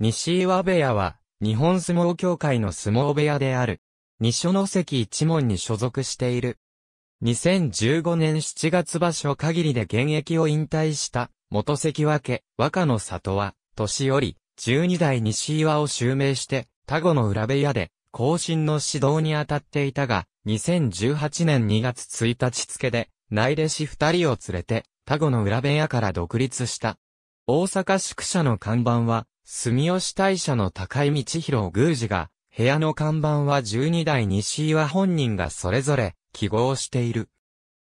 西岩部屋は、日本相撲協会の相撲部屋である。二所ノ関一門に所属している。2015年7月場所限りで現役を引退した、元関脇、若の里は、年より、12代西岩を襲名して、田子の裏部屋で、後進の指導に当たっていたが、2018年2月1日付で、内弟子二人を連れて、田子の裏部屋から独立した。大阪宿舎の看板は、住吉大社の高井道広宮司が、部屋の看板は12代西岩本人がそれぞれ記号している。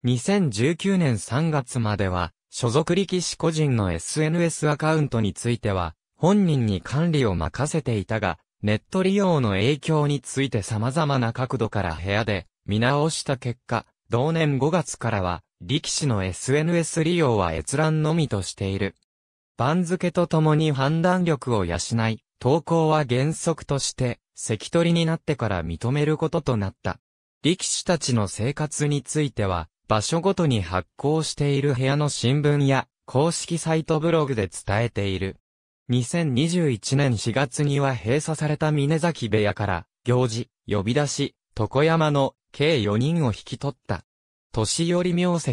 2019年3月までは、所属力士個人の SNS アカウントについては、本人に管理を任せていたが、ネット利用の影響について様々な角度から部屋で見直した結果、同年5月からは、力士の SNS 利用は閲覧のみとしている。番付とともに判断力を養い、投稿は原則として、関取になってから認めることとなった。力士たちの生活については、場所ごとに発行している部屋の新聞や、公式サイトブログで伝えている。2021年4月には閉鎖された峰崎部屋から、行事、呼び出し、床山の計4人を引き取った。年寄り名跡、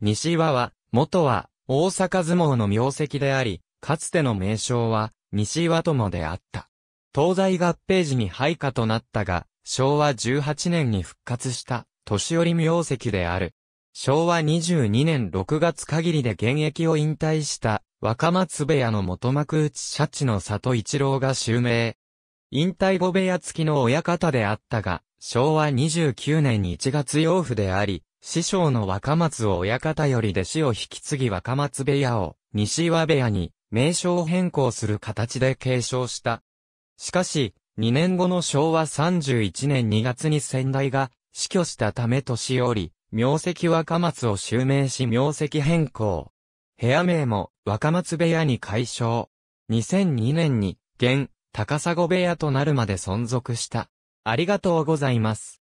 西和は、元は、大阪相撲の名跡であり、かつての名称は、西岩友であった。東西合併時に廃下となったが、昭和18年に復活した、年寄り名跡である。昭和22年6月限りで現役を引退した、若松部屋の元幕内シャチの里一郎が襲名。引退後部屋付きの親方であったが、昭和29年1月養父であり、師匠の若松を親方より弟子を引き継ぎ若松部屋を西岩部屋に名称変更する形で継承した。しかし、2年後の昭和31年2月に先代が死去したため年より、名跡若松を襲名し名跡変更。部屋名も若松部屋に改称。2002年に現高砂部屋となるまで存続した。ありがとうございます。